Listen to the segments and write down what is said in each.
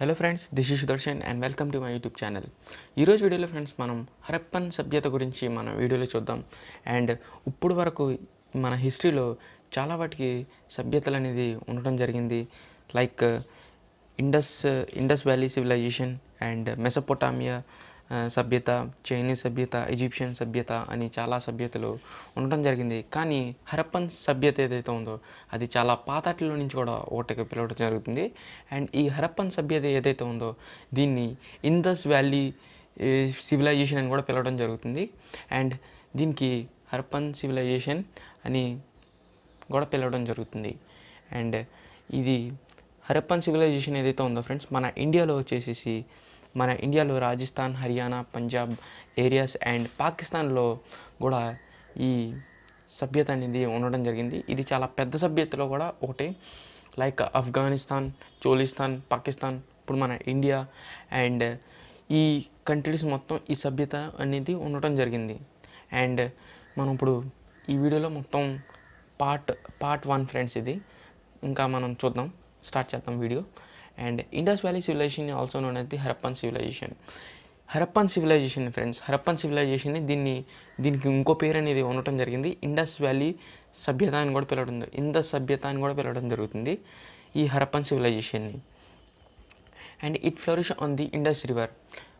Hello friends this is Sudarshan and welcome to my YouTube channel ఈరోజు వీడియోలో friends మనం Harappan సభ్యత గురించి మన వీడియోలో చూద్దాం అండ్ ఇప్పుడు వరకు మన హిస్టరీలో చాలా వాటికి సభ్యతలు అనేది ఉండటం జరిగింది like Indus Indus Valley civilization and Mesopotamia సభ్యత చైనీస్ సభ్యత ఈజిప్షియన్ సభ్యత అని చాలా సభ్యతలు ఉండటం జరిగింది కానీ హరప్పన్ సభ్యత ఏదైతే ఉందో అది చాలా పాతాటిలో నుంచి కూడా ఒకటికి పిలవడం జరుగుతుంది అండ్ ఈ హరప్పన్ సభ్యత ఏదైతే ఉందో దీన్ని ఇందస్ వ్యాలీ సివిలైజేషన్ అని కూడా పిలవడం జరుగుతుంది అండ్ దీనికి హరప్పన్ సివిలైజేషన్ అని కూడా పిలవడం జరుగుతుంది అండ్ ఇది హరప్పన్ సివిలైజేషన్ ఏదైతే ఉందో ఫ్రెండ్స్ మన ఇండియాలో వచ్చేసేసి మన ఇండియాలో రాజస్థాన్ హర్యానా పంజాబ్ ఏరియాస్ అండ్ పాకిస్తాన్లో కూడా ఈ సభ్యత అనేది ఉండడం జరిగింది ఇది చాలా పెద్ద సభ్యతలో కూడా ఒకటి లైక్ ఆఫ్ఘనిస్తాన్ చోలిస్తాన్ పాకిస్తాన్ ఇప్పుడు మన ఇండియా అండ్ ఈ కంట్రీస్ మొత్తం ఈ సభ్యత అనేది ఉండటం జరిగింది అండ్ మనం ఇప్పుడు ఈ వీడియోలో మొత్తం పార్ట్ పార్ట్ వన్ ఫ్రెండ్స్ ఇది ఇంకా మనం చూద్దాం స్టార్ట్ చేద్దాం video and Indus Valley civilization also known అది Harappan civilization Harappan civilization friends Harappan సివిలైజేషన్ని దీన్ని దీనికి ఇంకో పేరు అనేది ఉండటం జరిగింది ఇండస్ వ్యాలీ సభ్యత అని కూడా పిలవడం ఇండస్ సభ్యత అని కూడా పిలవడం జరుగుతుంది ఈ హరప్పన్ సివిలైజేషన్ని and it flourish on the Indus river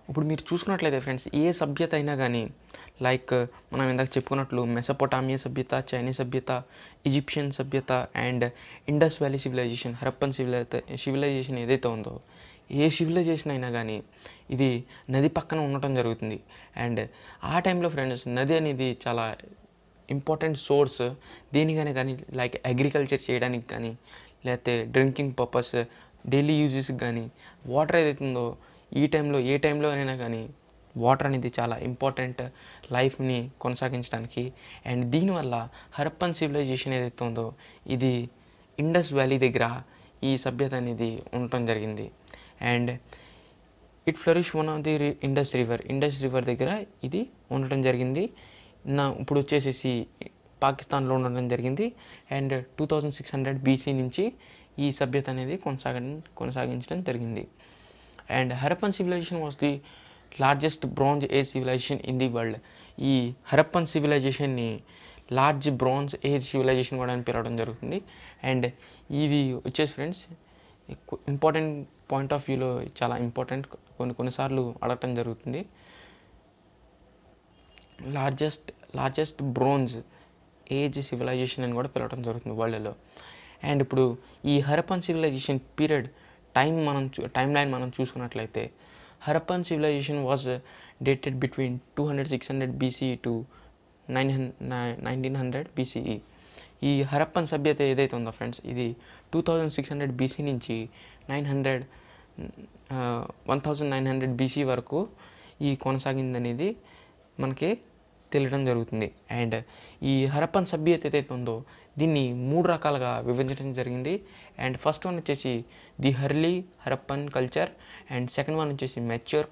ఇప్పుడు మీరు చూసుకున్నట్లయితే ఫ్రెండ్స్ ఏ సభ్యత అయినా కానీ లైక్ మనం ఇందాక చెప్పుకున్నట్లు మెసపోటామియా సభ్యత చైనీస్ సభ్యత ఈజిప్షియన్ సభ్యత and Indus Valley civilization Harappan సివిలైతే సివిలైజేషన్ ఏదైతే ఉందో ఏ సివిలైజేషన్ అయినా కానీ ఇది నది పక్కన ఉండటం జరుగుతుంది అండ్ ఆ టైంలో ఫ్రెండ్స్ నది అనేది చాలా ఇంపార్టెంట్ సోర్స్ దేనికైనా కానీ లైక్ అగ్రికల్చర్ చేయడానికి కానీ లేకపోతే డ్రింకింగ్ పర్పస్ డైలీ యూజెస్కి కానీ వాటర్ ఏదైతుందో ఈ టైంలో ఏ టైంలో అయినా కానీ వాటర్ అనేది చాలా ఇంపార్టెంట్ లైఫ్ని కొనసాగించడానికి అండ్ దీనివల్ల హరప్పన్ సివిలైజేషన్ ఏదైతే ఉందో ఇది ఇండస్ వ్యాలీ దగ్గర ఈ సభ్యత అనేది ఉండటం జరిగింది and it flourish one of the Indus river Indus river దగ్గర ఇది ఉండటం జరిగింది నా ఇప్పుడు వచ్చేసేసి పాకిస్తాన్లో ఉండడం జరిగింది and two thousand six hundred BC నుంచి ఈ సభ్యత అనేది కొనసాగ కొనసాగించడం జరిగింది and Harappan civilization was the largest bronze age civilization in the world ఈ హరప్పన్ సివిలైజేషన్ని లార్జ్ బ్రాంజ్ ఏజ్ సివిలైజేషన్ కూడా అని పిలవడం జరుగుతుంది అండ్ ఇది వచ్చేసి ఫ్రెండ్స్ ఇంపార్టెంట్ పాయింట్ ఆఫ్ వ్యూలో చాలా ఇంపార్టెంట్ కొన్ని కొన్నిసార్లు అడగటం జరుగుతుంది largest largest bronze age civilization అని కూడా పిలవడం జరుగుతుంది వరల్డ్లో అండ్ ఇప్పుడు ఈ హరపన్ సివిలైజేషన్ పీరియడ్ టైం మనం టైం లైన్ మనం చూసుకున్నట్లయితే Harappan civilization was dated between two hundred six hundred BC to e nine nineteen hundred BCE e. ఈ హరప్పన్ సభ్యత ఏదైతే ఉందో ఫ్రెండ్స్ ఇది two thousand six hundred BC నుంచి nine hundred one thousand nine hundred BC వరకు ఈ కొనసాగిందనేది మనకి తెలియడం జరుగుతుంది అండ్ ఈ హరప్పన్ సభ్యత ఏదైతే ఉందో దీన్ని మూడు రకాలుగా విభజించడం జరిగింది అండ్ ఫస్ట్ వన్ వచ్చేసి the early Harappan culture and second one వచ్చేసి mature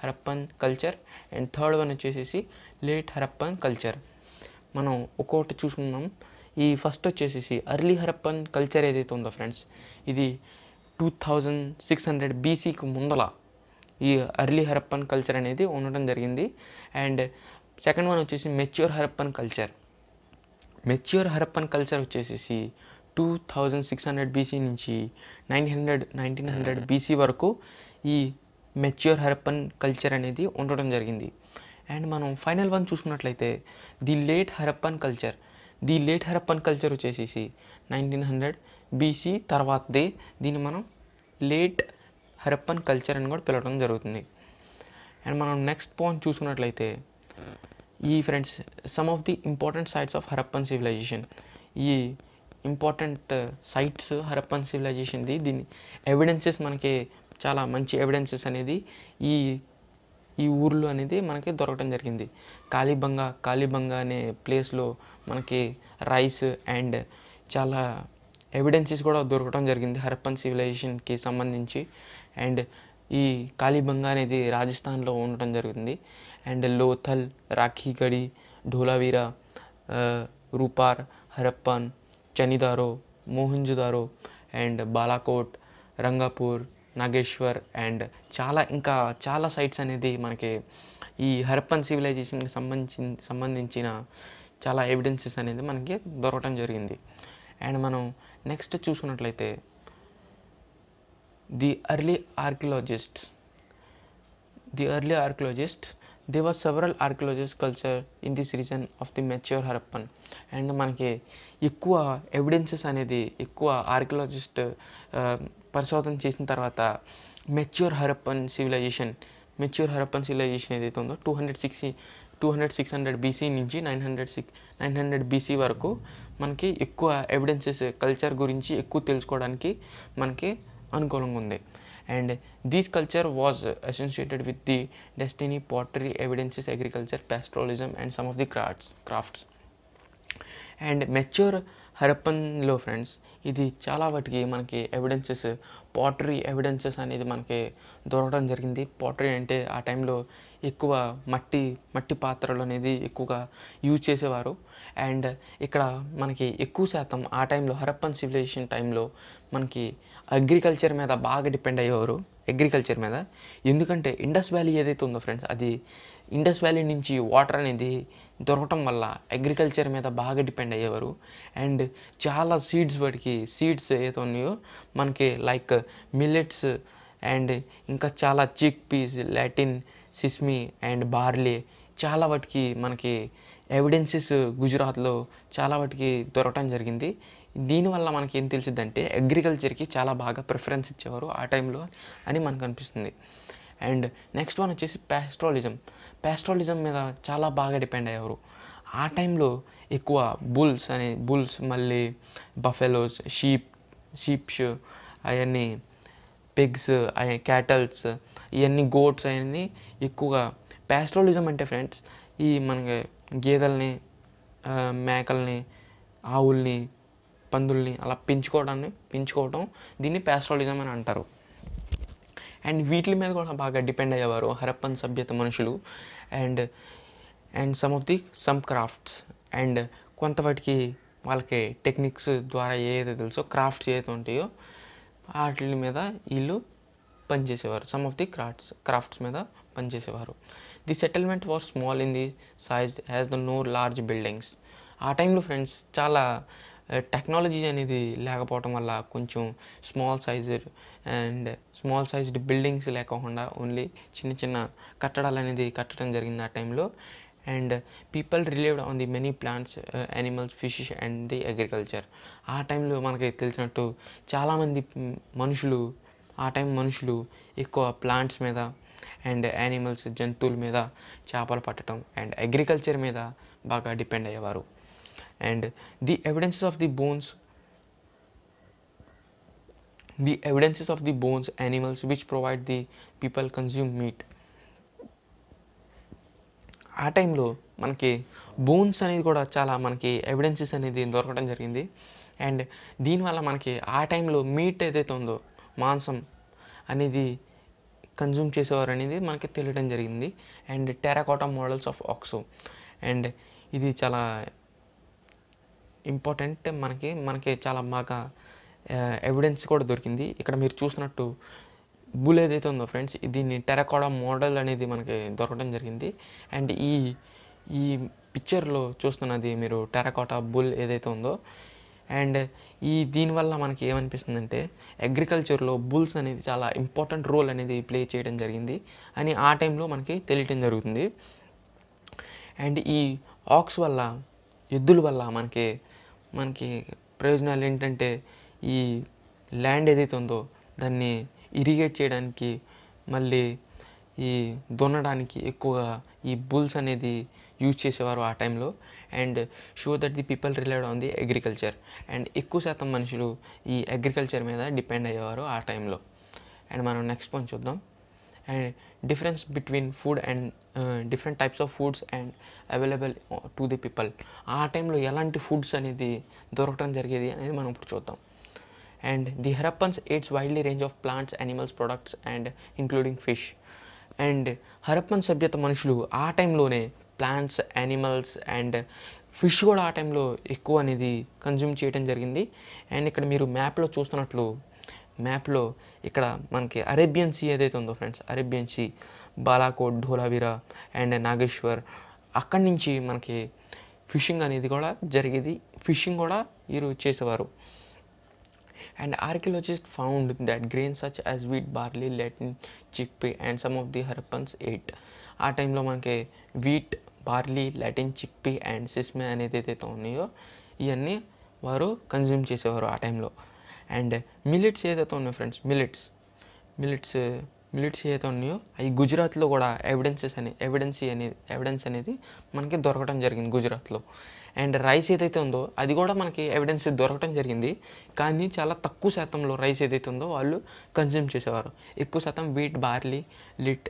Harappan culture and third one వచ్చేసేసి లేట్ హరప్పన్ కల్చర్ మనం ఒక్కొక్కటి చూసుకున్నాం ఈ ఫస్ట్ వచ్చేసేసి అర్లీ హరప్పన్ కల్చర్ ఏదైతే ఉందో ఫ్రెండ్స్ ఇది టూ థౌజండ్ సిక్స్ హండ్రెడ్ బీసీకి ముందల ఈ అర్లీ హరప్పన్ కల్చర్ అనేది ఉండడం జరిగింది అండ్ సెకండ్ వన్ వచ్చేసి mature Harappan culture mature Harappan culture వచ్చేసేసి two thousand six hundred BC నుంచి nine hundred nineteen hundred BC వరకు ఈ మెచ్యూర్ హరప్పన్ కల్చర్ అనేది ఉండటం జరిగింది అండ్ మనం ఫైనల్ వన్ చూసుకున్నట్లయితే the late Harappan culture the late Harappan culture వచ్చేసేసి నైన్టీన్ హండ్రెడ్ బీసీ తర్వాతదే దీన్ని మనం లేట్ హరప్పన్ కల్చర్ అని కూడా పిలవడం జరుగుతుంది అండ్ మనం నెక్స్ట్ పాయింట్ చూసుకున్నట్లయితే ఈ friends some of the important sides of Harappan civilization ఈ ఇంపార్టెంట్ సైట్స్ హరప్పన్ సివిలైజేషన్ది దీని ఎవిడెన్సెస్ మనకి చాలా మంచి ఎవిడెన్సెస్ అనేది ఈ ఈ ఊర్లో అనేది మనకి దొరకడం జరిగింది కాళీబంగా కాళీబంగా అనే ప్లేస్లో మనకి రైస్ అండ్ చాలా ఎవిడెన్సెస్ కూడా దొరకడం జరిగింది హరప్పన్ సివిలైజేషన్కి సంబంధించి అండ్ ఈ కాళీబంగా అనేది రాజస్థాన్లో ఉండటం జరిగింది and Lothal Rakhigarhi Dholavira Rupar Harappan Chanhudaro Mohenjodaro and Balakot Rangapur Nageshwar and చాలా ఇంకా చాలా సైట్స్ అనేది మనకి ఈ హరప్పన్ సివిలైజేషన్కి సంబంధించి సంబంధించిన చాలా ఎవిడెన్సెస్ అనేది మనకి దొరకటం జరిగింది అండ్ మనం నెక్స్ట్ చూసుకున్నట్లయితే the early archaeologist the early archaeologist they were several archaeologists culture in this region of the mature Harappan and మనకి ఎక్కువ ఎవిడెన్సెస్ అనేది ఎక్కువ ఆర్కియాలజిస్ట్ uh, పరిశోధన చేసిన తర్వాత mature Harappan civilization mature Harappan civilization ఏదైతే ఉందో two hundred sixty two hundred six hundred BC నుంచి nine hundred six nine hundred BC వరకు మనకి ఎక్కువ ఎవిడెన్సెస్ కల్చర్ గురించి ఎక్కువ తెలుసుకోవడానికి మనకి అనుకూలంగా ఉంది and this culture was associated with the destiny pottery evidences agriculture pastoralism and some of the crafts crafts and mature హరప్పన్లో ఫ్రెండ్స్ ఇది చాలా వాటికి మనకి ఎవిడెన్సెస్ పోటరీ ఎవిడెన్సెస్ అనేది మనకి దొరకడం జరిగింది పోటరీ అంటే ఆ టైంలో ఎక్కువ మట్టి మట్టి పాత్రలు అనేది ఎక్కువగా యూజ్ చేసేవారు అండ్ ఇక్కడ మనకి ఎక్కువ శాతం ఆ టైంలో హరప్పన్ సివిలైజేషన్ టైంలో మనకి అగ్రికల్చర్ మీద బాగా డిపెండ్ అయ్యేవారు అగ్రికల్చర్ మీద ఎందుకంటే ఇండస్ వ్యాలీ ఏదైతే ఉందో ఫ్రెండ్స్ అది ఇండస్ వ్యాలీ నుంచి వాటర్ అనేది దొరకటం వల్ల అగ్రికల్చర్ మీద బాగా డిపెండ్ అయ్యేవారు అండ్ చాలా సీడ్స్ వాటికి సీడ్స్ ఏదో ఉన్నాయో మనకి లైక్ మిల్లెట్స్ అండ్ ఇంకా చాలా chick peas lentil sesame and barley చాలా వాటికి మనకి ఎవిడెన్సెస్ గుజరాత్లో చాలా వాటికి దొరకటం జరిగింది దీనివల్ల మనకి ఏం తెలిసిందంటే అగ్రికల్చర్కి చాలా బాగా ప్రిఫరెన్స్ ఇచ్చేవారు ఆ టైంలో అని మనకు అనిపిస్తుంది అండ్ నెక్స్ట్ వన్ వచ్చేసి ప్యాస్ట్రాలిజం ప్యాస్ట్రాలిజం మీద చాలా బాగా డిపెండ్ అయ్యేవారు ఆ టైంలో ఎక్కువ బుల్స్ అనే బుల్స్ మళ్ళీ బఫెలోస్ షీప్ షీప్స్ అవన్నీ పిగ్స్ క్యాటల్స్ ఇవన్నీ గోట్స్ అవన్నీ ఎక్కువగా ప్యాస్ట్రాలిజం అంటే ఫ్రెండ్స్ ఈ మనకి గేదెల్ని మేకల్ని ఆవుల్ని పందుల్ని అలా పెంచుకోవడాన్ని పెంచుకోవడం దీన్ని ప్యాస్ట్రాలిజం అని అంటారు అండ్ వీటి మీద కూడా బాగా డిపెండ్ అయ్యేవారు హరప్పన్ సభ్యత మనుషులు and and some of the some crafts and కొంత వాళ్ళకి టెక్నిక్స్ ద్వారా ఏదైతే తెలుసో క్రాఫ్ట్స్ ఏదైతే ఉంటాయో వాటి మీద వీళ్ళు పనిచేసేవారు some of the crafts crafts మీద పనిచేసేవారు the settlement were small in the size has the no large buildings ఆ టైంలో ఫ్రెండ్స్ చాలా టెక్నాలజీ అనేది లేకపోవటం వల్ల కొంచెం small size and small sized buildings లేకుండా ఓన్లీ చిన్న చిన్న కట్టడాలు అనేది కట్టడం జరిగింది ఆ టైంలో and people relieved on the many plants animals fishes and the agriculture ఆ టైంలో మనకి తెలిసినట్టు చాలామంది మనుషులు ఆ టైం మనుషులు ఎక్కువ ప్లాంట్స్ మీద అండ్ యానిమల్స్ జంతువుల మీద చేపలు పట్టడం అండ్ అగ్రికల్చర్ మీద బాగా డిపెండ్ అయ్యేవారు and the evidences of the bones the evidences of the bones animals which provide the people consume meat ఆ టైంలో మనకి బోన్స్ అనేది కూడా చాలా మనకి ఎవిడెన్సెస్ అనేది దొరకడం జరిగింది అండ్ దీనివల్ల మనకి ఆ టైంలో మీట్ ఏదైతే ఉందో మాంసం అనేది కన్జ్యూమ్ చేసేవారు అనేది మనకి తెలియడం జరిగింది and terracotta models of ox and ఇది చాలా ఇంపార్టెంట్ మనకి మనకి చాలా బాగా ఎవిడెన్స్ కూడా దొరికింది ఇక్కడ మీరు చూసినట్టు బుల్ ఏదైతే ఉందో ఫ్రెండ్స్ దీన్ని టెరకోడా మోడల్ అనేది మనకి దొరకడం జరిగింది అండ్ ఈ ఈ పిక్చర్లో చూస్తున్నది మీరు టెరకోటా బుల్ ఏదైతే ఉందో అండ్ ఈ దీనివల్ల మనకి ఏమనిపిస్తుందంటే అగ్రికల్చర్లో బుల్స్ అనేది చాలా ఇంపార్టెంట్ రోల్ అనేది ప్లే చేయడం జరిగింది అని ఆ టైంలో మనకి తెలియటం జరుగుతుంది అండ్ ఈ ఆక్స్ వల్ల ఎద్దుల వల్ల మనకి మనకి ప్రయోజనాలు ఏంటంటే ఈ ల్యాండ్ ఏదైతే ఉందో దాన్ని ఇరిగేట్ చేయడానికి మళ్ళీ ఈ దున్నడానికి ఎక్కువగా ఈ బుల్స్ అనేది యూజ్ చేసేవారు ఆ టైంలో and show that the people relied on the agriculture and ఎక్కువ శాతం మనుషులు ఈ అగ్రికల్చర్ మీద డిపెండ్ అయ్యేవారు ఆ టైంలో అండ్ మనం నెక్స్ట్ పాయింట్ చూద్దాం and difference between food and different types of foods and available to the people ఆ టైంలో ఎలాంటి ఫుడ్స్ అనేది దొరకటం జరిగేది అనేది మనం ఇప్పుడు చూద్దాం and the Harappans eats widely range of plants animals products and including fish and Harappan సభ్యత మనుషులు ఆ టైంలోనే ప్లాంట్స్ యానిమల్స్ అండ్ ఫిష్ కూడా ఆ టైంలో ఎక్కువ అనేది కన్జ్యూమ్ చేయడం జరిగింది అండ్ ఇక్కడ మీరు మ్యాప్లో చూస్తున్నట్లు మ్యాప్లో ఇక్కడ మనకి అరేబియన్ సీ ఏదైతే ఉందో friends Arabian sea Balakot Dholavira and Nageshwar అక్కడి నుంచి మనకి ఫిషింగ్ అనేది కూడా జరిగేది ఫిషింగ్ కూడా వీరు చేసేవారు and archaeologist found that grain such as wheat barley lentil pea and some of the Harappans ate ఆ టైంలో మనకి wheat barley lentil pea and sesame అనేది ఏదైతే ఉన్నాయో ఇవన్నీ వారు కన్జ్యూమ్ చేసేవారు ఆ టైంలో అండ్ మిలిట్స్ ఏదైతే ఉన్నాయో ఫ్రెండ్స్ మిలిట్స్ మిలిట్స్ మిలిట్స్ ఏదైతే ఉన్నాయో అవి గుజరాత్లో కూడా ఎవిడెన్సెస్ అనే ఎవిడెన్సీ అనేది ఎవిడెన్స్ అనేది మనకి దొరకడం జరిగింది గుజరాత్లో అండ్ రైస్ ఏదైతే ఉందో అది కూడా మనకి ఎవిడెన్స్ దొరకడం జరిగింది కానీ చాలా తక్కువ శాతంలో రైస్ ఏదైతే ఉందో వాళ్ళు కన్జ్యూమ్ చేసేవారు ఎక్కువ శాతం wheat barley lit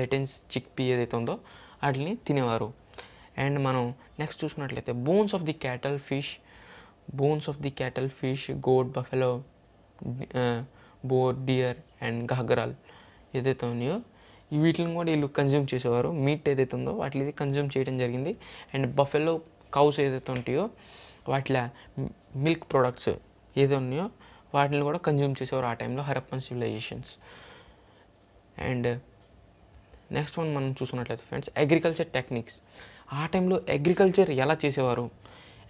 lentils chick pea ఏదైతే ఉందో వాటిని తినేవారు అండ్ మనం నెక్స్ట్ చూసుకున్నట్లయితే bones of the cattle fish bones of the cattle fish goat buffalo boar deer and gharial ఏదైతే ఉన్నాయో వీటిని కూడా వీళ్ళు కన్జ్యూమ్ చేసేవారు మీట్ ఏదైతే ఉందో వాటిని కన్జ్యూమ్ చేయడం జరిగింది అండ్ బఫెలో కౌస్ ఏదైతే ఉంటాయో వాటిలో మిల్క్ ప్రొడక్ట్స్ ఏదో ఉన్నాయో వాటిని కూడా కన్జ్యూమ్ చేసేవారు ఆ టైంలో Harappan civilizations and next one మనం చూసుకున్నట్లయితే ఫ్రెండ్స్ అగ్రికల్చర్ టెక్నిక్స్ ఆ టైంలో అగ్రికల్చర్ ఎలా చేసేవారు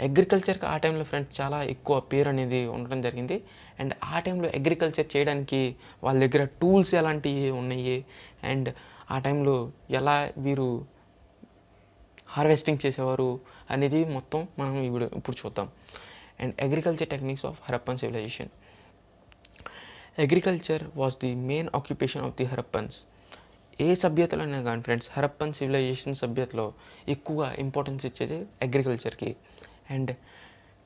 అగ్రికల్చర్కి ఆ టైంలో ఫ్రెండ్స్ చాలా ఎక్కువ పేరు అనేది ఉండడం జరిగింది అండ్ ఆ టైంలో అగ్రికల్చర్ చేయడానికి వాళ్ళ దగ్గర టూల్స్ ఎలాంటివి ఉన్నాయి అండ్ ఆ టైంలో ఎలా వీరు హార్వెస్టింగ్ చేసేవారు అనేది మొత్తం మనం ఇప్పుడు ఇప్పుడు చూద్దాం and agriculture techniques of Harappan civilization agriculture was the main occupation of the Harappans ఏ సభ్యతలో అయినా కానీ ఫ్రెండ్స్ హరప్పన్ సివిలైజేషన్ సభ్యతలో ఎక్కువగా ఇంపార్టెన్స్ ఇచ్చేది అగ్రికల్చర్కి and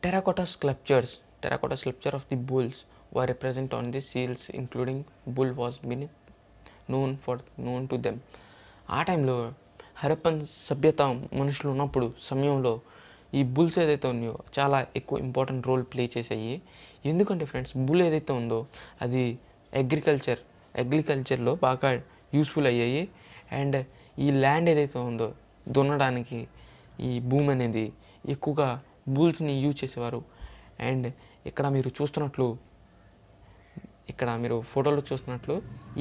terracotta sculptures terracotta sculpture of the bulls were represent on the seals including bull was been known for known to them ఆ టైంలో హరప్పన్ సభ్యత మనుషులు ఉన్నప్పుడు సమయంలో ఈ బుల్స్ ఏదైతే ఉన్నాయో చాలా ఎక్కువ ఇంపార్టెంట్ రోల్ ప్లే చేసాయి ఎందుకంటే ఫ్రెండ్స్ బుల్ ఏదైతే ఉందో అది అగ్రికల్చర్ అగ్రికల్చర్లో బాగా యూస్ఫుల్ అయ్యాయి అండ్ ఈ ల్యాండ్ ఏదైతే ఉందో దున్నడానికి ఈ భూమి అనేది ఎక్కువగా బూల్స్ని యూజ్ చేసేవారు అండ్ ఇక్కడ మీరు చూస్తున్నట్లు ఇక్కడ మీరు ఫోటోలో చూస్తున్నట్లు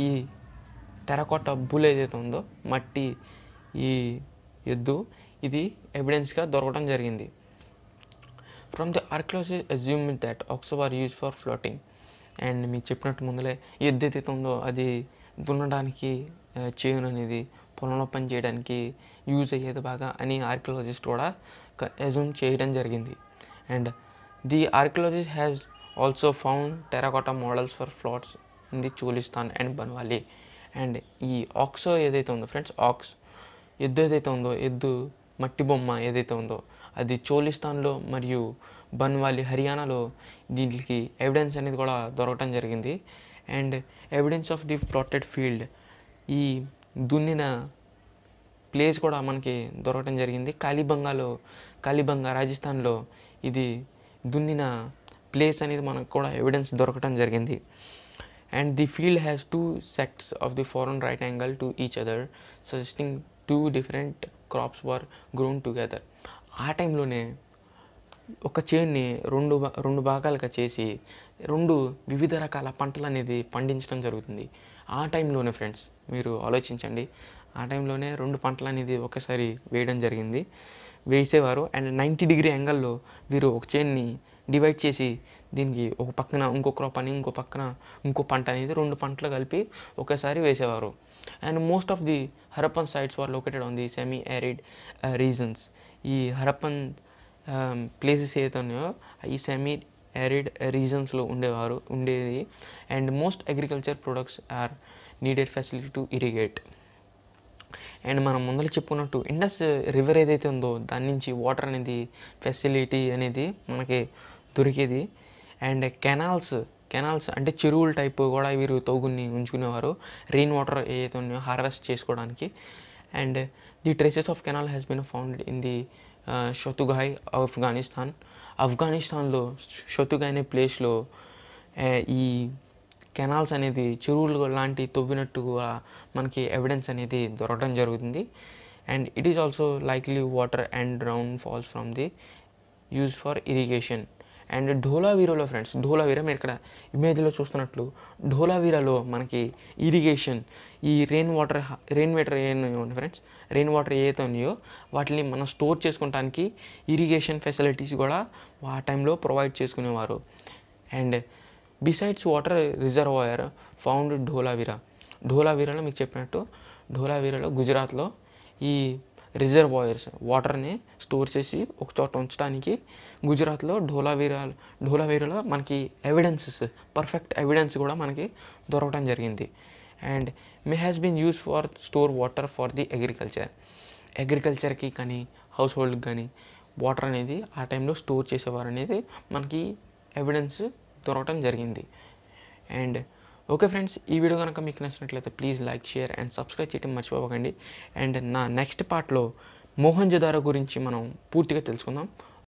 ఈ టెరకోట బుల్ ఏదైతే ఉందో మట్టి ఈ ఎద్దు ఇది ఎవిడెన్స్గా దొరకడం జరిగింది from the archaeology assume that ox were use for floating and మీకు చెప్పినట్టు ముందులే ఎద్దు ఏదైతే ఉందో అది దున్నడానికి చేను అనేది పొలంలో పని చేయడానికి యూజ్ అయ్యేది బాగా అని ఆర్కియాలజిస్ట్ కూడా అజ్యూమ్ చేయడం జరిగింది and the archaeologist has also found terracotta models for flats in the Cholistan and Banawali and ఈ ఆక్సో ఏదైతే ఉందో ఫ్రెండ్స్ ఆక్స్ ఎద్దు ఏదైతే ఉందో ఎద్దు మట్టి బొమ్మ ఏదైతే ఉందో అది చోలిస్తాన్లో మరియు బన్వాలి హర్యానాలో దీనికి ఎవిడెన్స్ అనేది కూడా దొరకటం జరిగింది and evidence of the plotted field ఈ దున్నిన ప్లేస్ కూడా మనకి దొరకటం జరిగింది కాలిబంగాలో కాలిబంగా రాజస్థాన్లో ఇది దున్నిన ప్లేస్ అనేది మనకు కూడా ఎవిడెన్స్ దొరకటం జరిగింది and the field has two sets of the furrow right angle to each other suggesting two different crops were grown together ఆ టైంలోనే ఒక చేన్ని రెండు రెండు భాగాలుగా చేసి రెండు వివిధ రకాల పంటలు అనేది పండించడం జరుగుతుంది ఆ టైంలోనే ఫ్రెండ్స్ మీరు ఆలోచించండి ఆ టైంలోనే రెండు పంటలు అనేది ఒకేసారి వేయడం జరిగింది వేసేవారు అండ్ నైంటీ డిగ్రీ యాంగిల్లో వీరు ఒక చేన్ని డివైడ్ చేసి దీనికి ఒక పక్కన ఇంకో క్రాప్ అని ఇంకో పక్కన ఇంకో పంట అనేది రెండు పంటలు కలిపి ఒకేసారి వేసేవారు and most of the Harappan sites were located on the semi arid regions ఈ హరప్పన్ ప్లేసెస్ um, ఏదైతే ఉన్నాయో ఈ సెమీ యారిడ్ రీజన్స్లో ఉండేవారు ఉండేది and most agriculture products are needed facility to irrigate and మనం ముందర చెప్పుకున్నట్టు ఇండస్ రివర్ ఏదైతే ఉందో దాని నుంచి వాటర్ అనేది ఫెసిలిటీ అనేది మనకి దొరికేది అండ్ కెనాల్స్ కెనాల్స్ అంటే చెరువుల టైప్ కూడా వీరు తోగుని ఉంచుకునేవారు రెయిన్ వాటర్ ఏదైతే ఉన్నాయో హార్వెస్ట్ చేసుకోవడానికి and the traces of canal has been founded in the Shortugai Afghanistan ఆఫ్ఘనిస్తాన్లో షతుగాయ్ అనే ప్లేస్లో ఈ కెనాల్స్ అనేది చెరువులు లాంటి తవ్వినట్టు మనకి ఎవిడెన్స్ అనేది దొరకడం జరుగుతుంది and it is also likely water and round falls from the use for irrigation and ధోలావీరలో ఫ్రెండ్స్ ధోలావీర మీరు ఇక్కడ ఇమేజ్లో చూస్తున్నట్లు ధోలావీరలో మనకి ఇరిగేషన్ ఈ రెయిన్ వాటర్ రెయిన్ వాటర్ ఏమి ఫ్రెండ్స్ రెయిన్ వాటర్ ఏదైతే ఉన్నాయో వాటిని మనం స్టోర్ చేసుకోవడానికి ఇరిగేషన్ ఫెసిలిటీస్ కూడా ఆ టైంలో ప్రొవైడ్ చేసుకునేవారు and besides water reservoir found Dholavira ఢోలావీరాలో మీకు చెప్పినట్టు ఢోలావీరాలో గుజరాత్లో ఈ రిజర్వాయర్స్ వాటర్ని స్టోర్ చేసి ఒక చోట ఉంచడానికి గుజరాత్లో ఢోలావీరా ఢోలావీరాలో మనకి ఎవిడెన్సెస్ పర్ఫెక్ట్ ఎవిడెన్స్ కూడా మనకి దొరకడం జరిగింది and may has been use for store water for the agriculture అగ్రికల్చర్కి కానీ హౌస్ హోల్డ్కి కానీ వాటర్ అనేది ఆ టైంలో స్టోర్ చేసేవారు అనేది మనకి ఎవిడెన్స్ దొరకటం జరిగింది అండ్ ఓకే ఫ్రెండ్స్ ఈ వీడియో కనుక మీకు నచ్చినట్లయితే please like share and subscribe చేయడం మర్చిపోకండి అండ్ నా నెక్స్ట్ పార్ట్లో మోహన్ జదార గురించి మనం పూర్తిగా తెలుసుకుందాం